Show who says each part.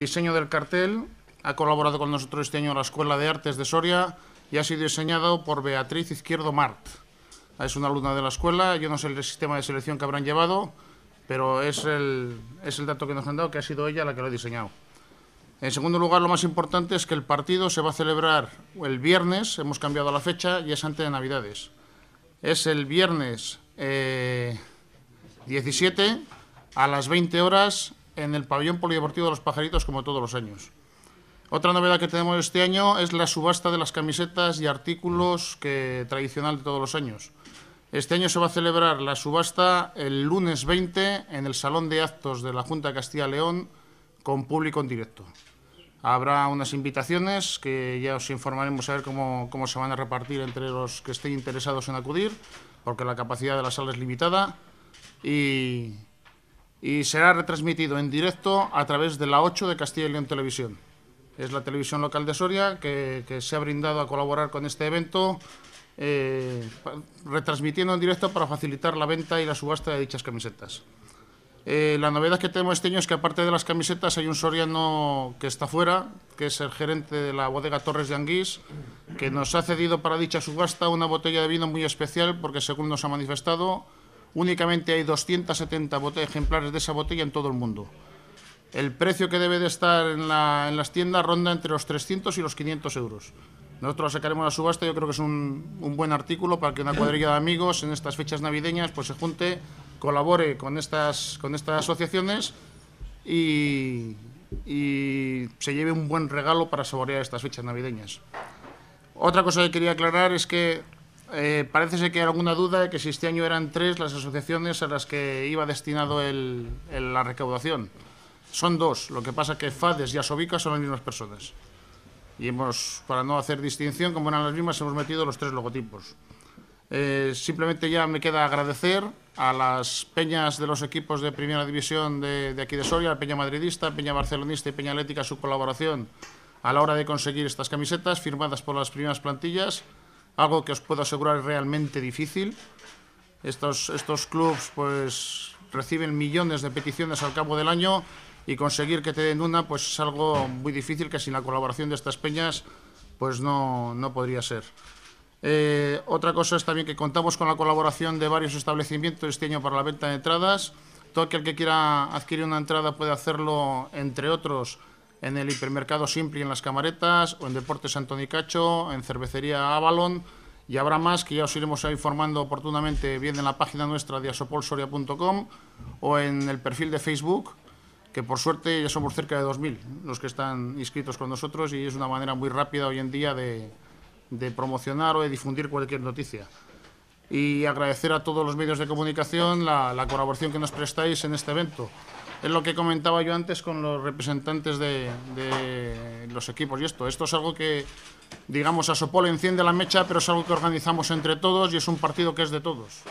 Speaker 1: diseño del cartel. Ha colaborado con nosotros este año la Escuela de Artes de Soria y ha sido diseñado por Beatriz Izquierdo Mart. Ah, es una alumna de la escuela, yo no sé el sistema de selección que habrán llevado, pero es el, es el dato que nos han dado que ha sido ella la que lo ha diseñado. En segundo lugar, lo más importante es que el partido se va a celebrar el viernes, hemos cambiado la fecha y es antes de Navidades. Es el viernes 17 eh, a las 20 horas en el pabellón polideportivo de los pajaritos como todos los años. Otra novedad que tenemos este año es la subasta de las camisetas y artículos que tradicional de todos los años. Este año se va a celebrar la subasta el lunes 20 en el Salón de Actos de la Junta de Castilla-León con público en directo. Habrá unas invitaciones que ya os informaremos a ver cómo, cómo, se van a repartir entre los que estén interesados en acudir, porque la capacidad de la sala es limitada. Y, y será retransmitido en directo a través de la 8 de Castilla y León Televisión. Es la televisión local de Soria que, se ha brindado a colaborar con este evento, eh, retransmitiendo en directo para facilitar la venta y la subasta de dichas camisetas. Eh, la novedad que tenemos este año es que aparte de las camisetas hay un soriano que está fuera, que es el gerente de la bodega Torres de Anguís, que nos ha cedido para dicha subasta una botella de vino muy especial porque según nos ha manifestado Únicamente hay 270 ejemplares de esa botella en todo el mundo. El precio que debe de estar en, las tiendas ronda entre los 300 y los 500 euros. Nosotros la sacaremos a la subasta, yo creo que es un, buen artículo para que una cuadrilla de amigos en estas fechas navideñas pues se junte, colabore con estas, con estas asociaciones y, y se lleve un buen regalo para saborear estas fechas navideñas. Otra cosa que quería aclarar es que eh, parece que hay alguna duda de que si este año eran tres las asociaciones a las que iba destinado la recaudación. Son dos, lo que pasa es que FADES y ASOBICA son las mismas personas. Y hemos, para no hacer distinción, como eran las mismas, hemos metido los tres logotipos. Eh, simplemente ya me queda agradecer a las peñas de los equipos de primera división de, aquí de Soria, la Peña Madridista, Peña Barcelonista y Peña Atlética, su colaboración a la hora de conseguir estas camisetas firmadas por las primeras plantillas algo que os puedo asegurar es realmente difícil. Estos, estos clubes pues, reciben millones de peticiones al cabo del año y conseguir que te den una pues, es algo muy difícil que sin la colaboración de estas peñas pues no, no podría ser. Eh, otra cosa es también que contamos con la colaboración de varios establecimientos este año para la venta de entradas. Todo aquel que quiera adquirir una entrada puede hacerlo, entre otros, en el hipermercado Simpli en las Camaretas o en Deportes Antoni Cacho, en Cervecería Avalon y habrá más que ya os iremos informando oportunamente bien en la página nuestra diasopolsoria.com o en el perfil de Facebook, que por suerte ya somos cerca de 2.000 los que están inscritos con nosotros y es una manera muy rápida hoy en día de, promocionar o de difundir cualquier noticia. Y agradecer a todos los medios de comunicación la colaboración que nos prestáis en este evento es lo que comentaba yo antes con los representantes de, los equipos y esto. Esto es algo que, digamos, a Sopol enciende la mecha, pero es algo que organizamos entre todos y es un partido que es de todos.